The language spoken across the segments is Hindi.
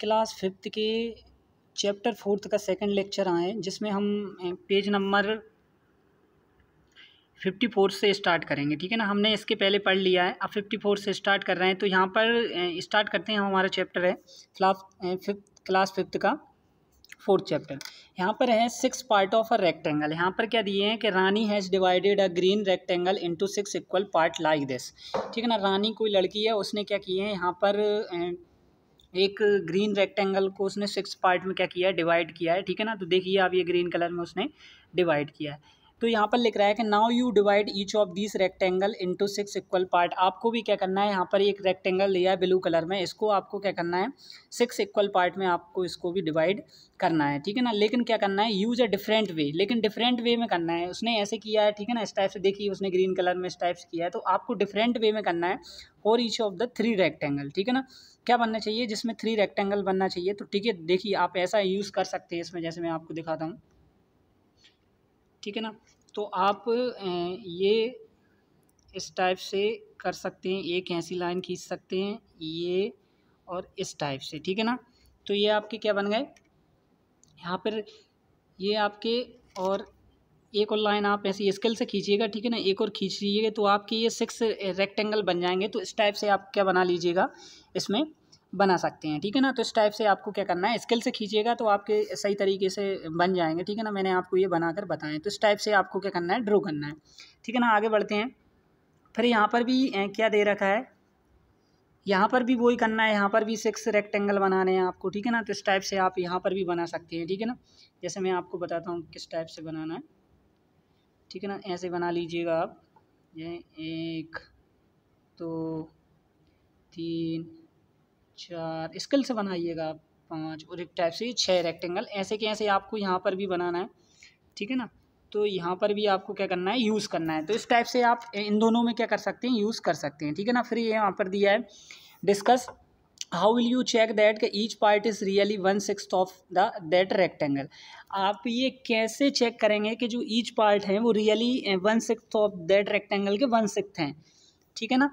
क्लास फिफ्थ के चैप्टर फोर्थ का सेकंड लेक्चर आए जिसमें हम पेज नंबर फिफ्टी फोर से स्टार्ट करेंगे ठीक है ना हमने इसके पहले पढ़ लिया है अब फिफ्टी फोर से स्टार्ट कर रहे हैं तो यहाँ पर स्टार्ट करते हैं हमारा चैप्टर है क्लास फिफ्थ क्लास फिफ्थ का फोर्थ चैप्टर यहाँ पर है six part of a rectangle यहाँ पर क्या दिए हैं कि Rani has divided a green rectangle into six equal part like this ठीक है ना रानी कोई लड़की है उसने क्या की है यहाँ पर एक ग्रीन रेक्टेंगल को उसने सिक्स पार्ट में क्या किया है डिवाइड किया है ठीक है ना तो देखिए आप ये ग्रीन कलर में उसने डिवाइड किया है तो यहाँ पर लिख रहा है कि now you divide each of this rectangle into six equal part आपको भी क्या करना है यहाँ पर एक रेक्टेंगल लिया है ब्लू कलर में इसको आपको क्या करना है सिक्स इक्वल पार्ट में आपको इसको भी डिवाइड करना है ठीक है ना लेकिन क्या करना है यूज़ अ डिफरेंट वे लेकिन डिफरेंट वे में करना है उसने ऐसे किया है ठीक है ना इस टाइप से देखिए उसने ग्रीन कलर में इस टाइप से किया है तो आपको डिफरेंट वे में करना है और each of the three rectangle ठीक है ना क्या बनना चाहिए जिसमें थ्री रेक्टेंगल बनना चाहिए तो ठीक है देखिए आप ऐसा यूज़ कर सकते हैं इसमें जैसे मैं आपको दिखाता हूँ ठीक है ना तो आप ये इस टाइप से कर सकते हैं एक ऐसी लाइन खींच सकते हैं ये और इस टाइप से ठीक है ना तो ये आपके क्या बन गए यहाँ पर ये आपके और एक और लाइन आप ऐसी स्केल से खींचिएगा ठीक है ना एक और खींच लीजिएगा तो आपके ये सिक्स रेक्टेंगल बन जाएंगे तो इस टाइप से आप क्या बना लीजिएगा इसमें बना सकते हैं ठीक है ना तो इस टाइप से आपको क्या करना है स्किल से खींचिएगा तो आपके सही तरीके से बन जाएंगे ठीक है ना मैंने आपको ये बनाकर बताएं तो इस टाइप से आपको क्या करना है ड्रॉ करना है ठीक है ना आगे बढ़ते हैं फिर यहाँ पर भी क्या दे रखा है यहाँ पर भी वही करना है यहाँ पर भी सिक्स रेक्टेंगल बनाने हैं आपको ठीक है ना तो इस टाइप से आप यहाँ पर भी बना सकते हैं ठीक है ना जैसे मैं आपको बताता हूँ किस टाइप से बनाना है ठीक है ना ऐसे बना लीजिएगा आप ये एक दो तीन चार स्किल से बनाइएगा पाँच और एक टाइप से छः रेक्टेंगल ऐसे के ऐसे आपको यहाँ पर भी बनाना है ठीक है ना तो यहाँ पर भी आपको क्या करना है यूज़ करना है तो इस टाइप से आप इन दोनों में क्या कर सकते हैं यूज़ कर सकते हैं ठीक है ना फिर ये यहाँ पर दिया है discuss how will you check that each part is really one six of the that rectangle आप ये कैसे चेक करेंगे कि जो ईच पार्ट हैं वो really one six of that rectangle के वन सिक्स हैं ठीक है ना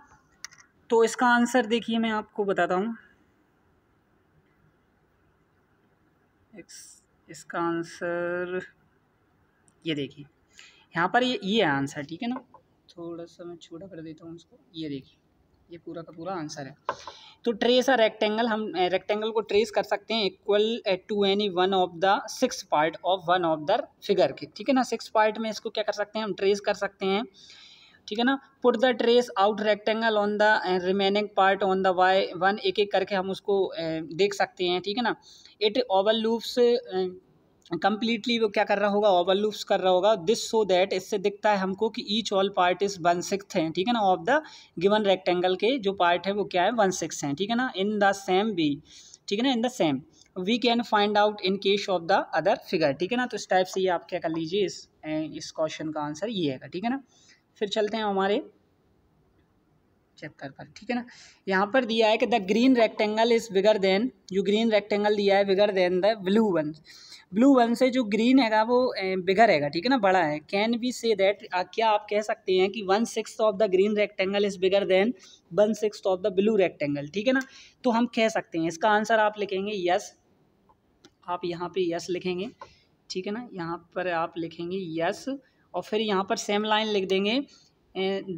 तो इसका आंसर देखिए मैं आपको बताता हूँ इस इसका आंसर ये देखिए यहाँ पर ये ये आंसर ठीक है ना थोड़ा सा मैं छोटा कर देता हूँ उसको ये देखिए ये पूरा का पूरा आंसर है तो ट्रेस अ रेक्टेंगल हम रेक्टेंगल को ट्रेस कर सकते हैं equal to any one of the six part of one of the figure के ठीक है ना सिक्स पार्ट में इसको क्या कर सकते हैं हम ट्रेस कर सकते हैं ठीक है ना put the trace out rectangle on the remaining part on the Y one एक एक करके हम उसको uh, देख सकते हैं ठीक है ना इट ओवर लूप्स कम्प्लीटली वो क्या कर रहा होगा ओवर लूप्स कर रहा होगा दिस सो दैट इससे दिखता है हमको कि each all part is one six हैं ठीक है ना ऑफ द गिवन रेक्टेंगल के जो पार्ट है वो क्या है वन सिक्स हैं ठीक है ना इन द सेम वी ठीक है ना in the same we can find out in case of the other figure ठीक है ना तो इस टाइप से ये आप क्या कर लीजिए इस uh, इस क्वेश्चन का आंसर ये है ठीक है ना फिर चलते हैं हमारे चैप्टर पर ठीक है ना यहाँ पर दिया है कि the green rectangle is bigger than जो ग्रीन रेक्टेंगल दिया है bigger than the blue one blue one से जो ग्रीन हैगा वो बिगर हैगा ठीक है ना बड़ा है कैन वी से दैट क्या आप कह सकते हैं कि one six of the green rectangle is bigger than one six of the blue rectangle ठीक है ना तो हम कह सकते हैं इसका आंसर आप लिखेंगे यस आप यहाँ पे यस लिखेंगे ठीक है ना यहाँ पर आप लिखेंगे यस yes, और फिर यहाँ पर सेम लाइन लिख देंगे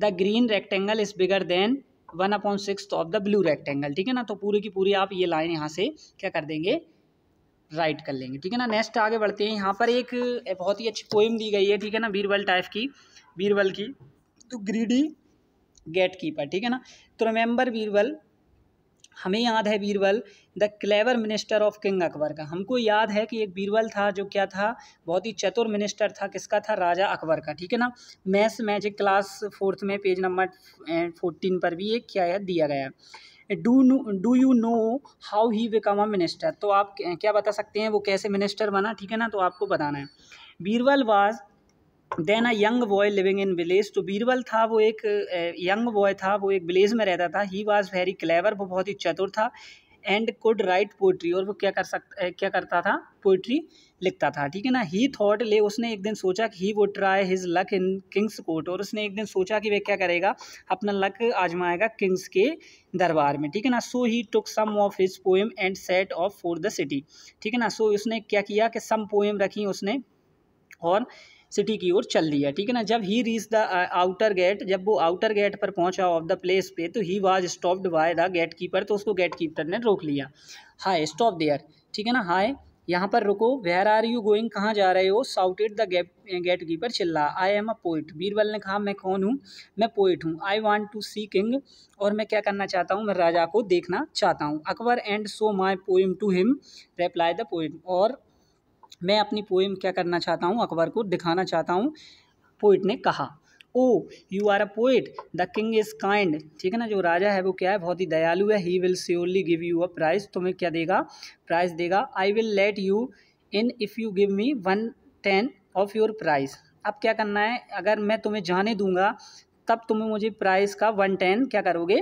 the green rectangle is bigger than one upon six of the blue rectangle ठीक है ना तो पूरी की पूरी आप ये लाइन यहाँ से क्या कर देंगे राइट कर लेंगे ठीक है ना नेक्स्ट आगे बढ़ते हैं यहाँ पर एक बहुत ही अच्छी पोइम दी गई है ठीक है ना बीरबल टाइप की बीरबल की तो ग्रीडी गेट कीपर ठीक है ना तो रिमेंबर बीरबल हमें याद है Birbal the clever minister of king Akbar का हमको याद है कि एक बीरबल था जो क्या था बहुत ही चतुर मिनिस्टर था किसका था राजा अकबर का ठीक है ना मैथ्स मैजिक क्लास फोर्थ में पेज नंबर फोर्टीन पर भी ये क्या है दिया गया do do you know how he become a minister तो आप क्या बता सकते हैं वो कैसे मिनिस्टर बना ठीक है ना तो आपको बताना है Birbal was then a young boy living in village तो बीरबल था वो एक यंग बॉय था वो एक विलेज में रहता था ही वॉज वेरी क्लेवर वो बहुत ही चतुर था एंड कुड राइट पोइट्री और वो क्या कर सकता क्या करता था पोइट्री लिखता था ठीक है ना ही थॉट ले उसने एक दिन सोचा कि ही वो try his luck in king's court और उसने एक दिन सोचा कि वह क्या करेगा अपना लक आजमाएगा किंग्स के दरबार में ठीक है ना so he took some of his poem and set off for the city ठीक है ना सो so, उसने क्या किया कि सम पोएम रखी उसने और सिटी की ओर चल दिया ठीक है ना जब he reach the outer gate जब वो आउटर गेट पर पहुंचा ऑफ द प्लेस पे तो he was stopped by the gate keeper तो उसको गेट कीपर ने रोक लिया हाय स्टॉप देयर ठीक है ना हाय यहाँ पर रुको वेयर आर यू गोइंग कहाँ जा रहे हो shouted the gate gate keeper चिल्ला I am a poet Birbal ने कहा मैं कौन हूँ मैं पोइट हूँ I want to see king और मैं क्या करना चाहता हूँ मैं राजा को देखना चाहता हूँ Akbar and so my poem to him reply the poem और मैं अपनी पोएम क्या करना चाहता हूँ अकबर को दिखाना चाहता हूँ पोइट ने कहा oh you are a poet the king is kind ठीक है ना जो राजा है वो क्या है बहुत ही दयालु है he will surely give you a prize तुम्हें क्या देगा प्राइज़ देगा I will let you in if you give me one ten of your prize अब क्या करना है अगर मैं तुम्हें जाने दूंगा तब तुम्हें मुझे प्राइज़ का वन टेन क्या करोगे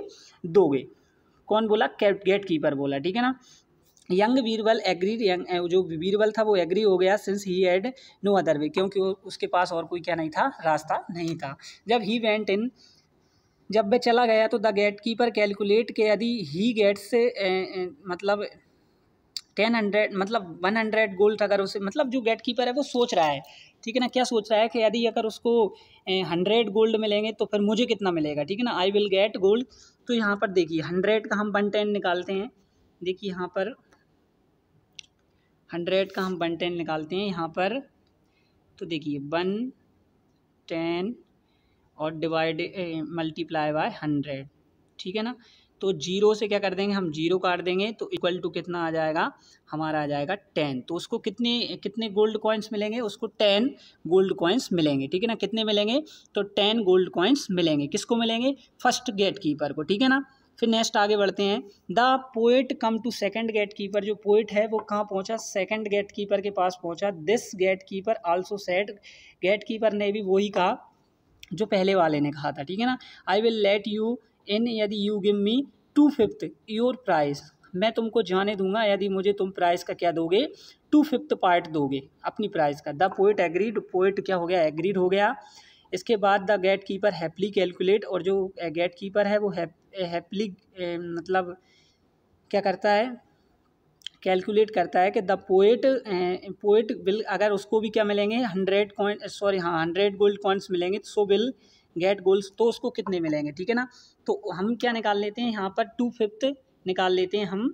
दोगे कौन बोला कैट गेट कीपर बोला ठीक है ना यंग वीरबल एग्री यंग जो वीरबल था वो एग्री हो गया since he had no other way क्योंकि उसके पास और कोई क्या नहीं था रास्ता नहीं था जब ही वेंट इन जब वह चला गया तो द गेट कीपर कैलकुलेट के यदि ही गेट से ए, ए, मतलब टेन हंड्रेड मतलब वन हंड्रेड गोल्ड अगर उसे मतलब जो गेट कीपर है वो सोच रहा है ठीक है ना क्या सोच रहा है कि यदि अगर उसको हंड्रेड गोल्ड मिलेंगे तो फिर मुझे कितना मिलेगा ठीक है ना आई विल गेट गोल्ड तो यहाँ पर देखिए हंड्रेड का हम वन टेन निकालते हैं देखिए यहाँ पर हंड्रेड का हम वन टेन निकालते हैं यहाँ पर तो देखिए वन टेन और डिवाइड मल्टीप्लाई बाय हंड्रेड ठीक है ना तो जीरो से क्या कर देंगे हम जीरो काट देंगे तो इक्वल टू कितना आ जाएगा हमारा आ जाएगा टेन तो उसको कितने कितने गोल्ड कॉइन्स मिलेंगे उसको टेन गोल्ड कॉइन्स मिलेंगे ठीक है ना कितने मिलेंगे तो टेन गोल्ड कॉइन्स मिलेंगे किसको मिलेंगे फर्स्ट गेट कीपर को ठीक है ना फिर नेक्स्ट आगे बढ़ते हैं the poet come to second gate keeper जो पोइट है वो कहाँ पहुँचा सेकंड गेट कीपर के पास पहुँचा this gate keeper also said gate keeper ने भी वही कहा जो पहले वाले ने कहा था ठीक है ना I will let you in यदि you give me two fifth your price मैं तुमको जाने दूंगा यदि मुझे तुम प्राइस का क्या दोगे टू फिफ्थ पार्ट दोगे अपनी प्राइस का द पोइट एग्रीड पोइट क्या हो गया एग्रीड हो गया इसके बाद the gate keeper happily calculate और जो गेट कीपर है वो हैप्पली मतलब क्या करता है कैलकुलेट करता है कि द पोएट पोएट विल अगर उसको भी क्या मिलेंगे हंड्रेड कॉइन सॉरी हाँ हंड्रेड गोल्ड कॉइन्स मिलेंगे सो विल गेट गोल्ड तो उसको कितने मिलेंगे ठीक है ना तो हम क्या निकाल लेते हैं यहाँ पर टू फिफ्थ निकाल लेते हैं हम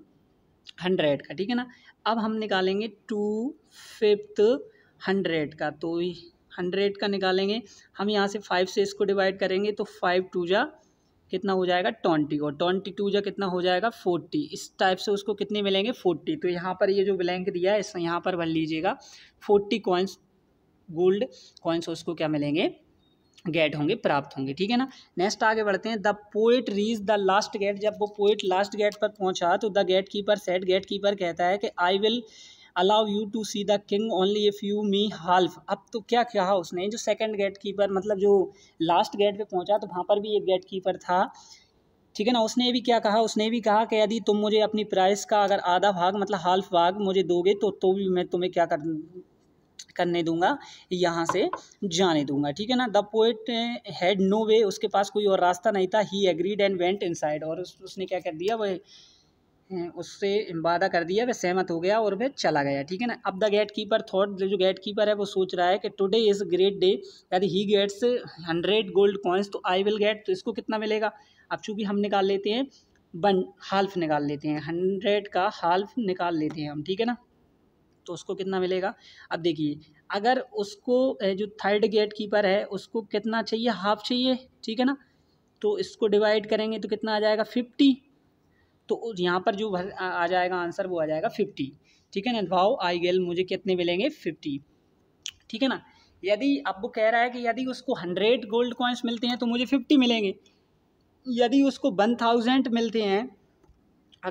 हंड्रेड का ठीक है ना अब हम निकालेंगे टू फिफ्थ हंड्रेड का तो हंड्रेड का निकालेंगे हम यहाँ से फाइव से इसको डिवाइड करेंगे तो फाइव टू जा कितना हो जाएगा ट्वेंटी और ट्वेंटी टू जा कितना हो जाएगा फोर्टी इस टाइप से उसको कितने मिलेंगे फोर्टी तो यहाँ पर ये जो ब्लैंक दिया है इस यहाँ पर भर लीजिएगा फोर्टी कॉइन्स गोल्ड कॉइन्स उसको क्या मिलेंगे गेट होंगे प्राप्त होंगे ठीक है ना नेक्स्ट आगे बढ़ते हैं the poet reach the last gate जब वो पोइट लास्ट गेट पर पहुंचा तो the gate keeper said gate keeper कहता है कि I will allow you to see the king only if you me half अब तो क्या कहा उसने जो सेकंड गेट कीपर मतलब जो लास्ट गेट पे पहुंचा तो वहाँ पर भी एक गेट कीपर था ठीक है ना उसने भी क्या कहा उसने भी कहा कि यदि तुम मुझे अपनी प्राइस का अगर आधा भाग मतलब हाल्फ भाग मुझे दोगे तो तो भी मैं तुम्हें क्या कर करने दूंगा यहाँ से जाने दूंगा ठीक है ना the poet had no way उसके पास कोई और रास्ता नहीं था he agreed and went inside और उस, उसने क्या कर दिया वह हम्म, उससे वादा कर दिया वह सहमत हो गया और वह चला गया ठीक है ना अब द गेट कीपर थॉट जो गेट कीपर है वो सोच रहा है कि टुडे इज़ ग्रेट डे यदि he gets hundred gold coins तो आई विल गेट तो इसको कितना मिलेगा अब चूँकि हम निकाल लेते हैं वन हाल्फ निकाल लेते हैं हंड्रेड का हाल्फ निकाल लेते हैं हम ठीक है ना तो उसको कितना मिलेगा अब देखिए अगर उसको जो थर्ड गेट कीपर है उसको कितना चाहिए हाफ चाहिए ठीक है ना तो इसको डिवाइड करेंगे तो कितना आ जाएगा फिफ्टी तो यहाँ पर जो आ जाएगा आंसर वो आ जाएगा फिफ्टी ठीक है ना तो भाव आई गेल मुझे कितने मिलेंगे फिफ्टी ठीक है ना यदि अब वो कह रहा है कि यदि उसको हंड्रेड गोल्ड कॉइन्स मिलते हैं तो मुझे फिफ्टी मिलेंगे यदि उसको वन थाउजेंड मिलते हैं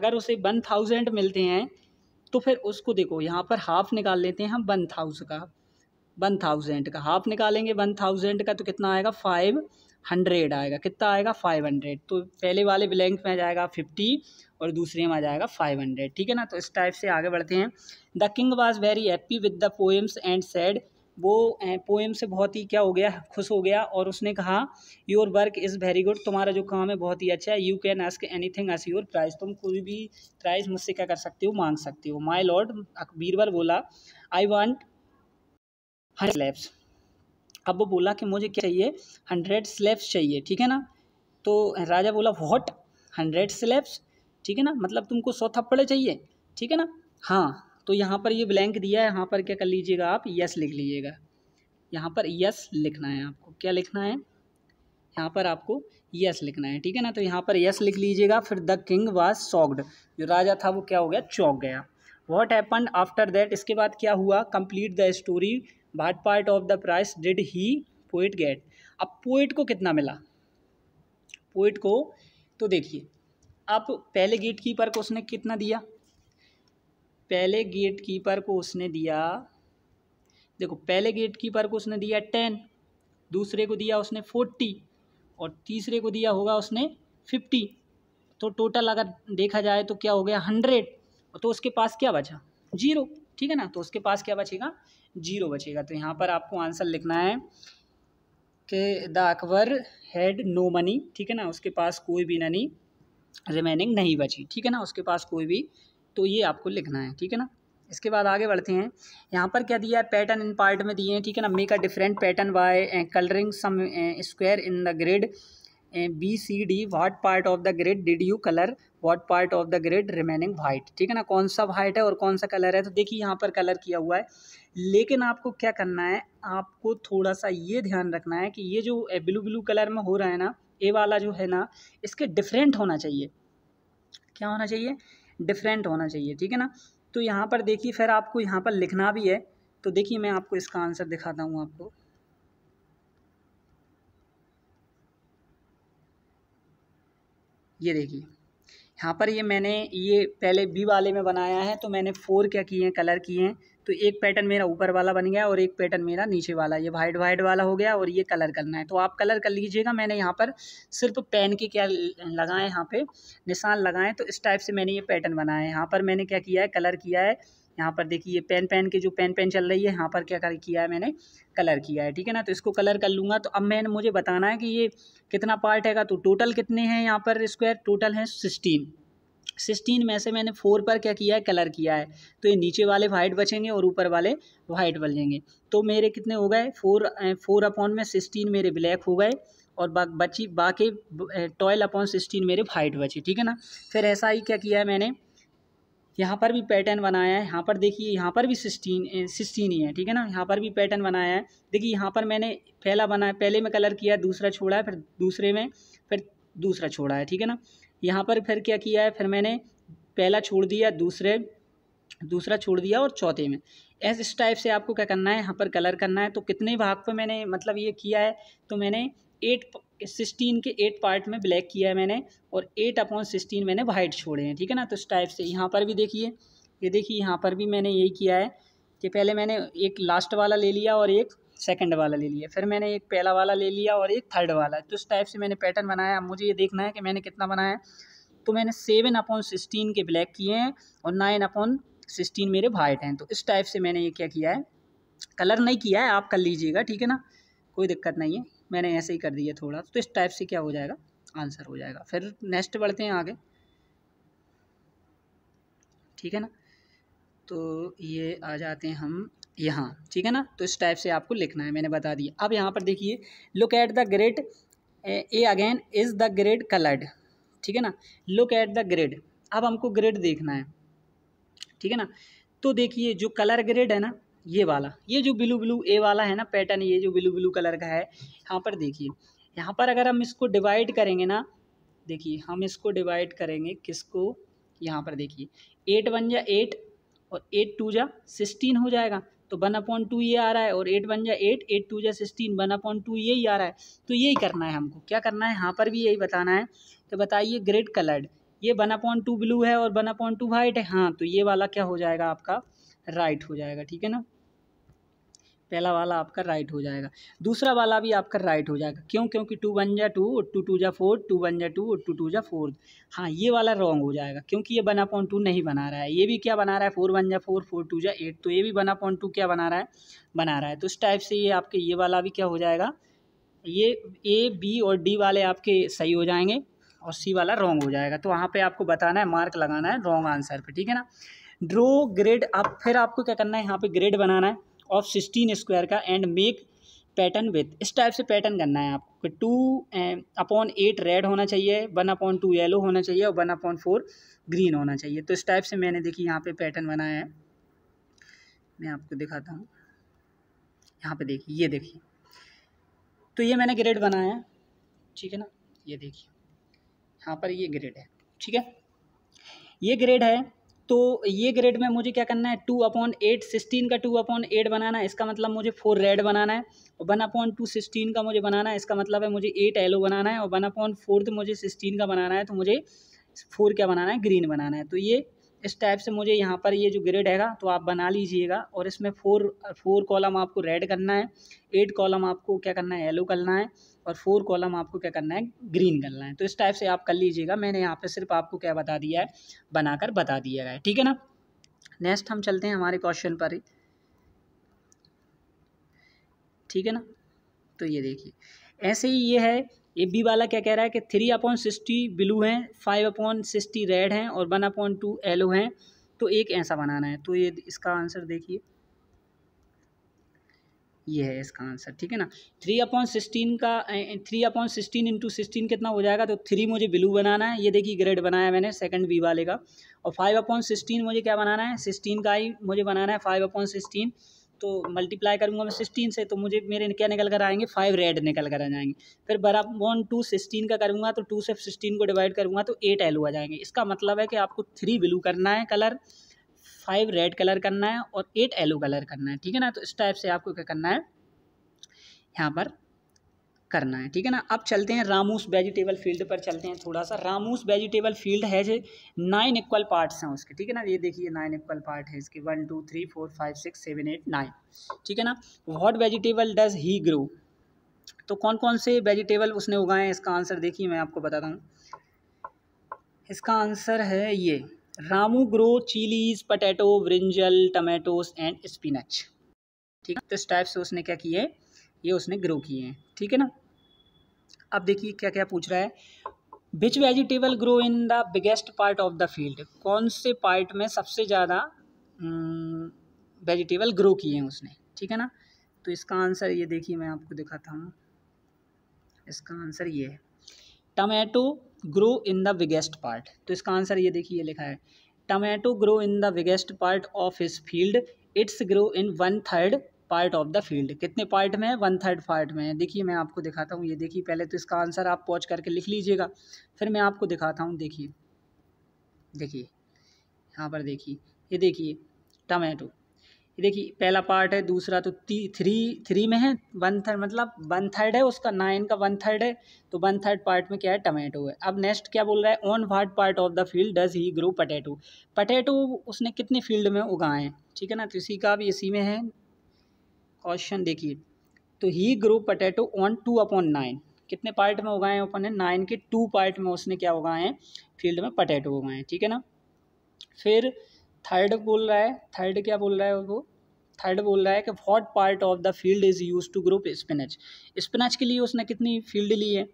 अगर उसे वन थाउजेंड मिलते हैं तो फिर उसको देखो यहाँ पर हाफ निकाल लेते हैं हम वन थाउजेंड का वन थाउजेंड का हाफ निकालेंगे वन थाउजेंड का तो कितना आएगा फाइव हंड्रेड आएगा कितना आएगा फाइव हंड्रेड तो पहले वाले ब्लैंक में आ जाएगा फिफ्टी और दूसरे में आ जाएगा फाइव हंड्रेड ठीक है ना तो इस टाइप से आगे बढ़ते हैं the king was very happy with the poems and said वो पोएम से बहुत ही क्या हो गया खुश हो गया और उसने कहा your work is very good तुम्हारा जो काम है बहुत ही अच्छा है you can ask anything as your prize तुम कोई भी प्राइज मुझसे क्या कर सकते हो मांग सकते हो माई लॉर्ड अकबीरवर बोला आई वॉन्ट हंड्रेड स्लैब्स अब वो बोला कि मुझे क्या चाहिए हंड्रेड स्लेब्स चाहिए ठीक है ना तो राजा बोला वॉट हंड्रेड स्लेब्स ठीक है ना मतलब तुमको सौ थप्पड़े चाहिए ठीक है ना हाँ तो यहाँ पर ये ब्लैंक दिया है यहाँ पर क्या कर लीजिएगा आप यस लिख लीजिएगा यहाँ पर यस लिखना है आपको क्या लिखना है यहाँ पर आपको यस लिखना है ठीक है ना तो यहाँ पर यस लिख लीजिएगा फिर द किंग वाज सॉक्ड जो राजा था वो क्या हो गया चौक गया वॉट हैपन आफ्टर दैट इसके बाद क्या हुआ complete the story what part of the price did he poet get अब पोइट को कितना मिला पोइट को तो देखिए अब पहले गेट कीपर को उसने कितना दिया पहले गेट कीपर को उसने दिया देखो पहले गेट कीपर को उसने दिया टेन दूसरे को दिया उसने फोर्टी और तीसरे को दिया होगा उसने फिफ्टी तो टोटल अगर देखा जाए तो क्या हो गया हंड्रेड तो उसके पास क्या बचा जीरो ठीक है ना तो उसके पास क्या बचेगा जीरो बचेगा तो यहाँ पर आपको आंसर लिखना है कि the Akbar had no money ठीक है ना उसके पास कोई भी मनी रिमेनिंग नहीं बची ठीक है ना उसके पास कोई भी तो ये आपको लिखना है ठीक है ना इसके बाद आगे बढ़ते हैं यहाँ पर क्या दिया है पैटर्न इन पार्ट में दिए हैं ठीक है ना make a different pattern by colouring some square in the grid B C D what part of the grid did you colour what part of the grid remaining white ठीक है ना कौन सा वाइट है और कौन सा कलर है तो देखिए यहाँ पर कलर किया हुआ है लेकिन आपको क्या करना है आपको थोड़ा सा ये ध्यान रखना है कि ये जो ब्लू ब्लू कलर में हो रहा है ना ए वाला जो है ना इसके डिफरेंट होना चाहिए क्या होना चाहिए डिफरेंट होना चाहिए ठीक है ना तो यहाँ पर देखिए फिर आपको यहाँ पर लिखना भी है तो देखिए मैं आपको इसका आंसर दिखाता हूँ आपको ये देखिए यहाँ पर ये मैंने ये पहले बी वाले में बनाया है तो मैंने फोर क्या किए हैं कलर किए हैं तो एक पैटर्न मेरा ऊपर वाला बन गया और एक पैटर्न मेरा नीचे वाला ये वाइट वाइट वाला हो गया और ये कलर करना है तो आप कलर कर लीजिएगा मैंने यहाँ पर सिर्फ पेन के क्या लगाएं यहाँ पे निशान लगाएं तो इस टाइप से मैंने ये पैटर्न बनाया है यहाँ पर मैंने क्या किया है कलर किया है यहाँ पर देखिए ये पेन पेन के जो पेन पेन चल रही है यहाँ पर क्या कर किया है मैंने कलर किया है ठीक है ना तो इसको कलर कर लूँगा तो अब मैंने मुझे बताना है कि ये कितना पार्ट हैगा तो टोटल कितने हैं यहाँ पर स्क्वायर टोटल हैं सिक्सटीन सिक्सटीन में से मैंने फोर पर क्या किया है कलर किया है तो ये नीचे वाले वाइट बचेंगे और ऊपर वाले वाइट बचेंगे तो मेरे कितने हो गए फोर फोर अपॉन में सिक्सटीन मेरे ब्लैक हो गए और बा, बची बाकी ट्वेल्व अपॉन सिक्सटीन मेरे वाइट बचे ठीक है ना फिर ऐसा ही क्या किया है मैंने यहाँ पर भी पैटर्न बनाया है यहाँ पर देखिए यहाँ पर भी सिक्सटीन सिक्सटीन ही है ठीक है ना यहाँ पर भी पैटर्न बनाया है देखिए यहाँ पर मैंने पहला बनाया पहले में कलर किया दूसरा छोड़ा है फिर दूसरे में फिर दूसरा छोड़ा है ठीक है ना यहाँ पर फिर क्या किया है फिर मैंने पहला छोड़ दिया दूसरे दूसरा छोड़ दिया और चौथे में ऐसे इस टाइप से आपको क्या करना है यहाँ पर कलर करना है तो कितने भाग पर मैंने मतलब ये किया है तो मैंने एट सिक्सटीन के एट पार्ट में ब्लैक किया है मैंने और एट अपॉन सिक्सटीन मैंने वाइट छोड़े हैं ठीक है ना तो इस टाइप से यहाँ पर भी देखिए ये देखिए यहाँ पर भी मैंने यही किया है कि पहले मैंने एक लास्ट वाला ले लिया और एक सेकंड वाला ले लिया फिर मैंने एक पहला वाला ले लिया और एक थर्ड वाला तो इस टाइप से मैंने पैटर्न बनाया अब मुझे ये देखना है कि मैंने कितना बनाया तो मैंने सेवन अपॉन सिक्सटीन के ब्लैक किए हैं और नाइन अपॉन सिक्सटीन मेरे वाइट हैं तो इस टाइप से मैंने ये क्या किया है कलर नहीं किया है आप कर लीजिएगा ठीक है ना कोई दिक्कत नहीं है मैंने ऐसे ही कर दिया थोड़ा तो इस टाइप से क्या हो जाएगा आंसर हो जाएगा फिर नेक्स्ट बढ़ते हैं आगे ठीक है ना तो ये आ जाते हैं हम यहाँ ठीक है ना तो इस टाइप से आपको लिखना है मैंने बता दिया अब यहाँ पर देखिए look at the grid A again is the grid coloured ठीक है ना लुक एट द ग्रेड अब हमको ग्रेड देखना है ठीक है ना तो देखिए जो कलर ग्रेड है ना ये वाला ये जो ब्लू ब्लू ए वाला है ना पैटर्न ये जो ब्लू ब्लू कलर का है यहाँ पर देखिए यहाँ पर अगर हम इसको डिवाइड करेंगे ना देखिए हम इसको डिवाइड करेंगे किसको यहाँ पर देखिए एट वन जा एट और एट टू जा सिक्सटीन हो जाएगा तो वन अपॉइंट टू ये आ रहा है और एट वन जा एट एट टू जा सिक्सटीन वन अपॉइंट टू ये ही आ रहा है तो यही करना है हमको क्या करना है यहाँ पर भी यही बताना है तो बताइए ग्रेड कलर्ड ये वन अपॉइंट टू ब्लू है और वन अपॉइंट टू वाइट है हाँ तो ये वाला क्या हो जाएगा आपका राइट हो जाएगा ठीक है ना पहला वाला आपका राइट हो जाएगा दूसरा वाला भी आपका राइट हो जाएगा क्यों क्योंकि टू वन जा टू और टू टू जा फोर टू वन जा टू और टू टू जा फोर हाँ ये वाला रॉन्ग हो जाएगा क्योंकि ये वन पॉइंट टू नहीं बना रहा है ये भी क्या बना रहा है फोर वन जा फोर फोर टू जा एट तो ये भी वन पॉइंट टू क्या बना रहा है बना रहा है तो इस टाइप से ये आपके ये वाला भी क्या हो जाएगा ये ए बी और डी वाले आपके सही हो जाएंगे और सी वाला रॉन्ग हो जाएगा तो वहाँ पर आपको बताना है मार्क लगाना है रॉन्ग आंसर पर ठीक है ना ड्रो ग्रेड आप फिर आपको क्या करना है यहाँ पे ग्रेड बनाना है ऑफ सिक्सटीन स्क्वायर का एंड मेक पैटर्न विथ इस टाइप से पैटर्न करना है आपको टू अपॉन एट रेड होना चाहिए वन अपॉन टू येलो होना चाहिए और वन अपॉन फोर ग्रीन होना चाहिए तो इस टाइप से मैंने देखिए यहाँ पे पैटर्न बनाया है मैं आपको दिखाता हूँ यहाँ पे देखिए ये देखिए तो ये मैंने ग्रेड बनाया है ठीक है ना ये देखिए यहाँ पर ये ग्रेड है ठीक है ये ग्रेड है तो ये ग्रेड में मुझे क्या करना है टू अपॉन एट सिक्सटीन का टू अपॉन एट बनाना है इसका मतलब मुझे फोर रेड बनाना है और वन अपॉन टू सिक्सटीन का मुझे बनाना है इसका मतलब है मुझे एट येलो बनाना है और वन अपॉन फोर्थ मुझे सिक्सटीन का बनाना है तो मुझे फोर क्या बनाना है ग्रीन बनाना है तो ये इस टाइप से मुझे यहाँ पर ये जो ग्रेड हैगा तो आप बना लीजिएगा और इसमें फोर फोर कॉलम आपको रेड करना है एट कॉलम आपको क्या करना है येलो करना है और फोर कॉलम आपको क्या करना है ग्रीन करना है तो इस टाइप से आप कर लीजिएगा मैंने यहाँ पे सिर्फ आपको क्या बता दिया है बनाकर बता दिया गया है ठीक है ना नेक्स्ट हम चलते हैं हमारे क्वेश्चन पर ही ठीक है ना तो ये देखिए ऐसे ही ये है ए बी वाला क्या कह रहा है कि थ्री अपॉन सिक्सटी ब्लू हैं फाइव अपॉन सिक्सटी रेड हैं और वन अपॉन टू येलो हैं तो एक ऐसा बनाना है तो ये इसका आंसर देखिए ये है इसका आंसर ठीक है ना थ्री अपॉन सिक्सटीन का three upon sixteen into sixteen कितना हो जाएगा तो थ्री मुझे ब्लू बनाना है ये देखिए ग्रेड बनाया मैंने सेकंड बी वाले का और फाइव अपॉन सिक्सटीन मुझे क्या बनाना है सिक्सटीन का ही मुझे बनाना है फाइव अपॉन सिक्सटीन तो मल्टीप्लाई करूंगा मैं सिक्सटीन से तो मुझे मेरे क्या निकल कर आएंगे फाइव रेड निकल कर आ जाएंगे फिर वन टू सिक्सटीन का करूँगा तो टू से सिक्सटीन को डिवाइड करूँगा तो एट एलो आ जाएंगे इसका मतलब है कि आपको थ्री ब्लू करना है कलर फाइव रेड कलर करना है और एट येलो कलर करना है ठीक है ना तो इस टाइप से आपको क्या करना है यहाँ पर करना है ठीक है ना अब चलते हैं रामूस वेजिटेबल फील्ड पर चलते हैं थोड़ा सा रामूस वेजिटेबल फील्ड है जो नाइन इक्वल पार्ट्स हैं उसके ठीक है ना ये देखिए नाइन इक्वल पार्ट है इसके one two three four five six seven eight nine ठीक है ना what vegetable does he grow तो कौन कौन से वेजिटेबल उसने उगाए हैं इसका आंसर देखिए मैं आपको बताता हूँ इसका आंसर है ये Ramu grow chillies potato brinjal tomatoes and spinach ठीक है तो इस टाइप से उसने क्या किए ये उसने ग्रो किए हैं ठीक है ना अब देखिए क्या क्या पूछ रहा है which vegetable grow in the biggest part of the field कौन से पार्ट में सबसे ज़्यादा वेजिटेबल हम्म, ग्रो किए हैं उसने ठीक है ना तो इसका आंसर ये देखिए मैं आपको दिखाता हूँ इसका आंसर ये है tomato grow in the biggest part तो इसका आंसर ये देखिए ये लिखा है tomato grow in the biggest part of his field it's grow in one third part of the field कितने पार्ट में है वन थर्ड पार्ट में है देखिए मैं आपको दिखाता हूँ ये देखिए पहले तो इसका आंसर आप पॉज करके लिख लीजिएगा फिर मैं आपको दिखाता हूँ देखिए देखिए यहाँ पर देखिए ये देखिए टमेटो देखिए पहला पार्ट है दूसरा तो थ्री थ्री में है वन थर्ड मतलब वन थर्ड है उसका नाइन का वन थर्ड है तो वन थर्ड पार्ट में क्या है टमाटो है अब नेक्स्ट क्या बोल रहा है on what part of the field does he grow potato potato उसने कितने फील्ड में उगाए हैं ठीक है ना तो इसी का भी इसी में है क्वेश्चन देखिए तो he grow potato on two upon nine कितने पार्ट में उगाए हैं अपन ने नाइन के टू पार्ट में उसने क्या उगाए हैं फील्ड में पटेटो उगाए हैं ठीक है ना फिर थर्ड बोल रहा है थर्ड क्या बोल रहा है वो थर्ड बोल रहा है कि what part of the field is use to grow spinach spinach के लिए उसने कितनी फील्ड ली है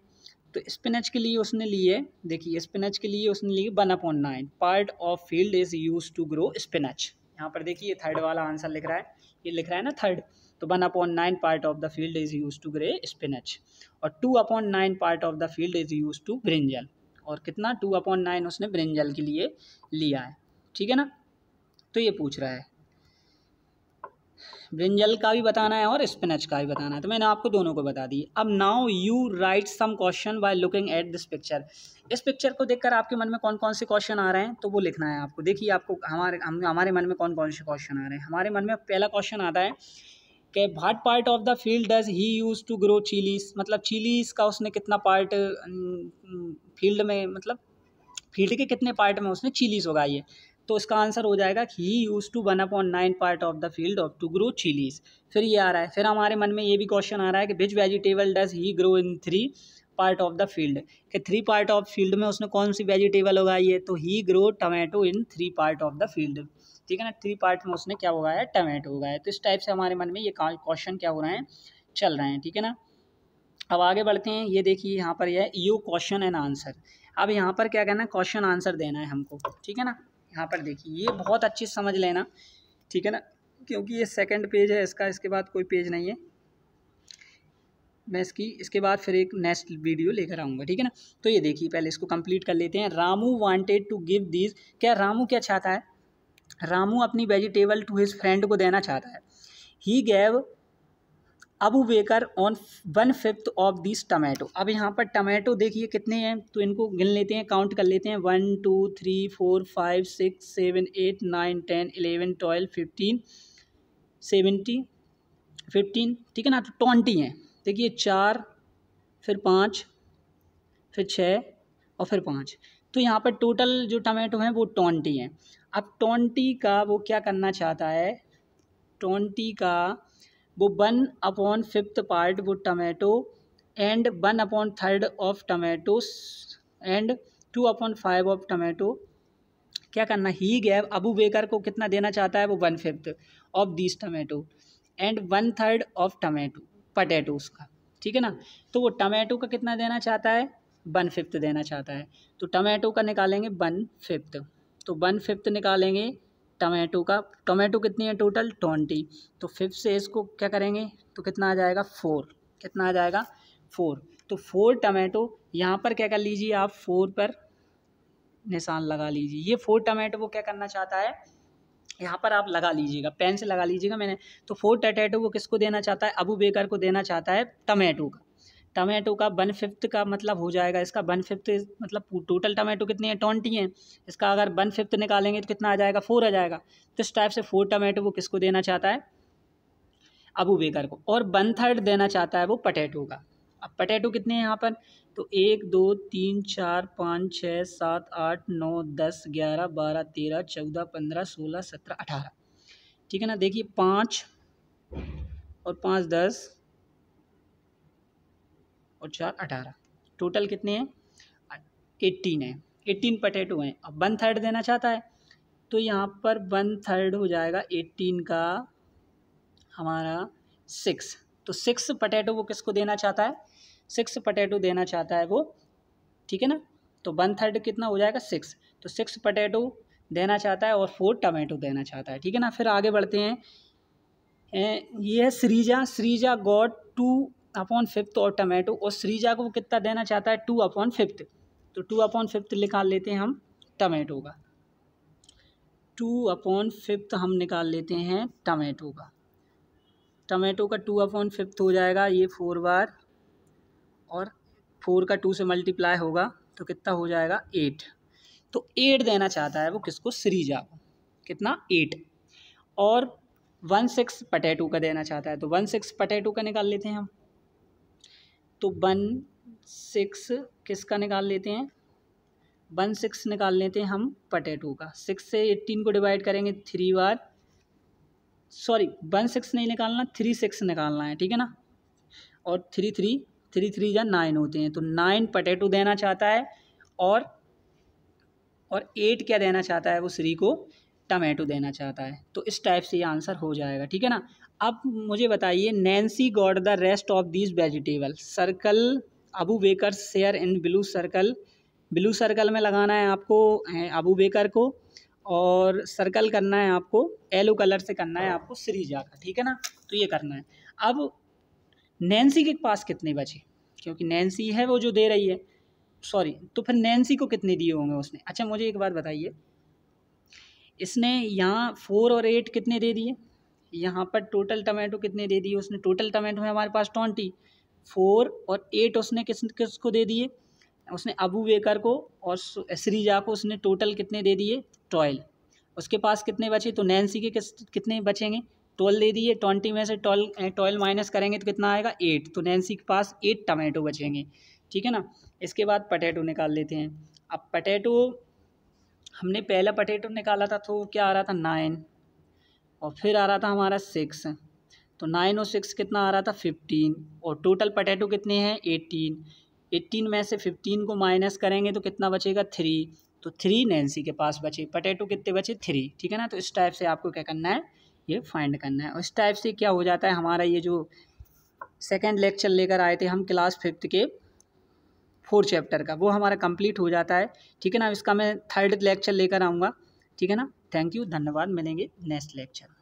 तो स्पिनच के लिए उसने लिए देखिए स्पिनच के लिए उसने लिए one upon nine part of field is use to grow spinach यहाँ पर देखिए थर्ड वाला आंसर लिख रहा है ये लिख रहा है ना थर्ड तो one upon nine part of the field is use to grow spinach और two upon nine part of the field is use to brinjal और कितना टू अपॉइंट नाइन उसने ब्रिंजल के लिए लिया है ठीक है ना तो ये पूछ रहा है ब्रिंजल का भी बताना है और स्पिनच का भी बताना है तो मैंने आपको दोनों को बता दी अब now you write some question by looking at this picture इस पिक्चर को देखकर आपके मन में कौन कौन से क्वेश्चन आ रहे हैं तो वो लिखना है आपको देखिए आपको हमारे हम हमारे मन में कौन कौन से क्वेश्चन आ रहे हैं हमारे मन में पहला क्वेश्चन आता है कि what part of the field does he use to grow chillies मतलब चिलीज का उसने कितना पार्ट फील्ड में मतलब फील्ड के कितने पार्ट में उसने चिलीज उगाई है तो इसका आंसर हो जाएगा he use to one on nine part of the field of to grow chillies फिर ये आ रहा है फिर हमारे मन में ये भी क्वेश्चन आ रहा है कि which vegetable does he grow in three part of the field कि थ्री पार्ट ऑफ फील्ड में उसने कौन सी वेजिटेबल उगाई है तो he grow tomato in three part of the field ठीक है ना थ्री पार्ट में उसने क्या उगाया टमेटो उगाया तो इस टाइप से हमारे मन में ये क्वेश्चन क्या हो रहे हैं चल रहे हैं ठीक है ना अब आगे बढ़ते हैं ये देखिए यहाँ पर यह यू क्वेश्चन एंड आंसर अब यहाँ पर क्या कहना है क्वेश्चन आंसर देना है हमको ठीक है ना यहाँ पर देखिए ये बहुत अच्छे समझ लेना ठीक है ना क्योंकि ये सेकंड पेज है इसका इसके बाद कोई पेज नहीं है मैं इसकी इसके बाद फिर एक नेक्स्ट वीडियो लेकर आऊँगा ठीक है ना तो ये देखिए पहले इसको कंप्लीट कर लेते हैं Ramu wanted to give these क्या रामू क्या चाहता है रामू अपनी वेजिटेबल टू हिज फ्रेंड को देना चाहता है he gave Abu Bakar on one fifth of this tomato अब यहाँ पर टमाटो देखिए कितने हैं तो इनको गिन लेते हैं काउंट कर लेते हैं one two three four five six seven eight nine ten eleven twelve fifteen seventy fifteen ठीक है ना तो ट्वेंटी हैं देखिए चार फिर पाँच फिर छः और फिर पाँच तो यहाँ पर टोटल जो टमाटो हैं वो ट्वेंटी हैं अब ट्वेंटी का वो क्या करना चाहता है ट्वेंटी का वो वन अपॉन फिफ्थ पार्ट वो tomato and one upon third of tomato and two upon five of tomato क्या करना ही गैप अबू बेकर को कितना देना चाहता है वो one fifth of this tomato and one third of tomato potato उसका ठीक है ना तो वो टमेटो का कितना देना चाहता है वन फिफ्थ देना चाहता है तो टमेटो का निकालेंगे वन फिफ्थ तो वन फिफ्थ निकालेंगे टमेटो का टोमेटो कितनी है टोटल ट्वेंटी तो फिफ्थ से इसको क्या करेंगे तो कितना आ जाएगा फोर कितना आ जाएगा फोर तो फोर टमाटो यहाँ पर क्या कर लीजिए आप फोर पर निशान लगा लीजिए ये फोर टमाटो वो क्या करना चाहता है यहाँ पर आप लगा लीजिएगा पेन से लगा लीजिएगा मैंने तो फोर टटैटो वो किसको देना चाहता है अबू बेकर को देना चाहता है टमेटो का टमाटो का वन फिफ्थ का मतलब हो जाएगा इसका वन फिफ्थ मतलब टोटल टमाटो कितने हैं ट्वेंटी हैं इसका अगर वन फिफ्थ निकालेंगे तो कितना आ जाएगा फोर आ जाएगा तो इस टाइप से फोर टमाटो वो किसको देना चाहता है अबू बेकर को और वन थर्ड देना चाहता है वो पटेटो का अब पटेटो कितने हैं यहाँ पर तो एक दो तीन चार पाँच छः सात आठ नौ दस ग्यारह बारह तेरह चौदह पंद्रह सोलह सत्रह अठारह ठीक है ना देखिए पाँच और पाँच दस और चार अठारह टोटल कितने हैं एट्टीन है एट्टीन पटेटो हैं अब वन थर्ड देना चाहता है तो यहाँ पर वन थर्ड हो जाएगा एट्टीन का हमारा सिक्स तो सिक्स पटेटो वो किसको देना चाहता है सिक्स पटेटो देना चाहता है वो ठीक है ना तो वन थर्ड कितना हो जाएगा सिक्स तो सिक्स पटेटो देना चाहता है और फोर टमाटो देना चाहता है ठीक है ना फिर आगे बढ़ते हैं ए ये है Sreeja Sreeja got two upon fifth और टमाटो और श्रीजा को कितना देना चाहता है टू अपॉन फिफ्थ तो टू अपॉन फिफ्थ निकाल लेते हैं हम टमेटो का टू अपॉन फिफ्थ हम निकाल लेते हैं टमेटो का टमेटो का टू अपॉन फिफ्थ हो जाएगा ये फोर बार और फोर का टू से मल्टीप्लाई होगा तो कितना हो जाएगा एट तो एट देना चाहता है वो किसको श्रीजा को कितना एट और वन सिक्स पटेटो का देना चाहता है तो वन सिक्स पटेटो का निकाल लेते हैं हम तो वन सिक्स किसका निकाल लेते हैं वन सिक्स निकाल लेते हैं हम पटेटो का सिक्स से एट्टीन को डिवाइड करेंगे थ्री बार सॉरी वन सिक्स नहीं निकालना थ्री सिक्स निकालना है ठीक है ना और थ्री थ्री थ्री थ्री या नाइन होते हैं तो नाइन पटेटो देना चाहता है और और एट क्या देना चाहता है वो श्री को टमाटो देना चाहता है तो इस टाइप से ये आंसर हो जाएगा ठीक है ना अब मुझे बताइए Nancy got the rest of this vegetable circle Abu Bakar share in blue circle blue circle में लगाना है आपको अबू बेकर को और सर्कल करना है आपको येलो कलर से करना है आपको सीरीजा का ठीक है ना तो ये करना है अब नैन्सी के पास कितने बचे क्योंकि नैन्सी है वो जो दे रही है सॉरी तो फिर नैन्सी को कितने दिए होंगे उसने अच्छा मुझे एक बात बताइए इसने यहाँ फोर और एट कितने दे दिए यहाँ पर टोटल टमाटो कितने दे दिए उसने टोटल टमाटो है हमारे पास ट्वेंटी फोर और एट उसने किस किस को दे दिए उसने अबू वेकर को और श्रीजा को उसने टोटल कितने दे दिए ट्वेल्व उसके पास कितने बचे तो नैन्सी के किस कितने बचेंगे ट्वेल्व दे दिए ट्वेंटी में से ट्वेल्व ट्वेल्व माइनस करेंगे तो कितना आएगा एट तो नैन्सी के पास एट टमाटो बचेंगे ठीक है ना इसके बाद पटेटो निकाल लेते हैं अब पटैटो हमने पहला पटेटो निकाला था तो क्या आ रहा था नाइन और फिर आ रहा था हमारा सिक्स तो नाइन और सिक्स कितना आ रहा था फिफ्टीन और टोटल पटेटो कितने हैं एटीन एट्टीन में से फिफ्टीन को माइनस करेंगे तो कितना बचेगा थ्री तो थ्री नैन्सी के पास बचे पटेटो कितने बचे थ्री ठीक है ना तो इस टाइप से आपको क्या करना है ये फाइंड करना है और इस टाइप से क्या हो जाता है हमारा ये जो सेकेंड लेक्चर लेकर आए थे हम क्लास फिफ्थ के फोर चैप्टर का वो हमारा कंप्लीट हो जाता है ठीक है ना इसका मैं थर्ड लेक्चर लेकर आऊँगा ठीक है ना थैंक यू धन्यवाद मिलेंगे नेक्स्ट लेक्चर